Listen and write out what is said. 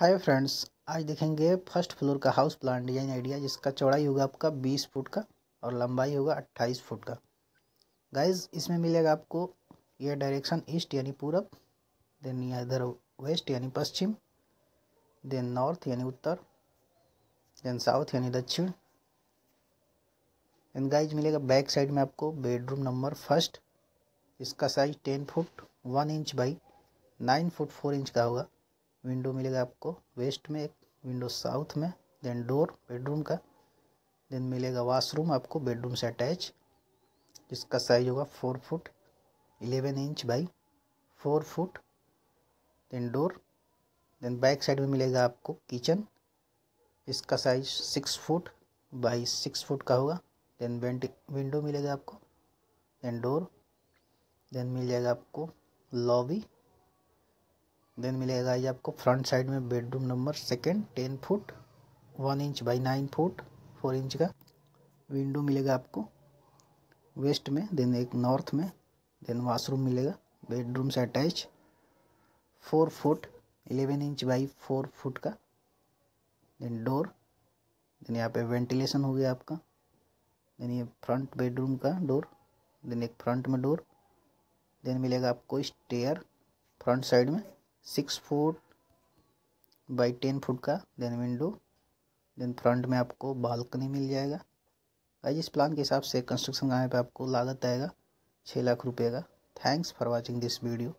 हाय friends आज देखेंगे first floor का हाउस प्लान डिजाइन आइडिया जिसका चौड़ाई होगा आपका 20 फुट का और लंबाई होगा 28 फुट का गाइस इसमें मिलेगा आपको यह डायरेक्शन ईस्ट यानी पूरब देन या इधर वेस्ट यानी पश्चिम देन नॉर्थ यानी उत्तर देन साउथ यानी दक्षिण देन गाइज मिलेगा बैक साइड में आपको बेडरूम नंबर फर्स्ट इसका size ten foot one inch by nine foot four inch का होगा विंडो मिलेगा आपको वेस्ट में एक विंडो साउथ में देन डोर बेडरूम का देन मिलेगा वाशरूम आपको बेडरूम से अटैच जिसका साइज होगा four foot eleven inch by four foot then door then back side में मिलेगा आपको किचन इसका size six foot by six foot का होगा देन विंडो मिलेगा आपको देन डोर देन मिल जाएगा आपको लॉबी देन मिलेगा ये आपको फ्रंट साइड में bedroom number second ten foot one inch by nine foot four inch का विंडो मिलेगा आपको वेस्ट में देन एक नॉर्थ में देन वाशरूम मिलेगा बेडरूम से attach four foot eleven inch by four foot का देन डोर देन यहाँ पे वेंटिलेशन हो गया आपका देन ये फ्रंट बेडरूम का डोर देन एक फ्रंट में डोर देन मिलेगा आपको स्टेयर फ्रंट साइड में six foot by ten foot का देन विंडो देन फ्रंट में आपको बालकनी मिल जाएगा भाई इस प्लान के हिसाब से कंस्ट्रक्शन कराने पे आपको लागत आएगा छः लाख रुपये का thanks for watching this video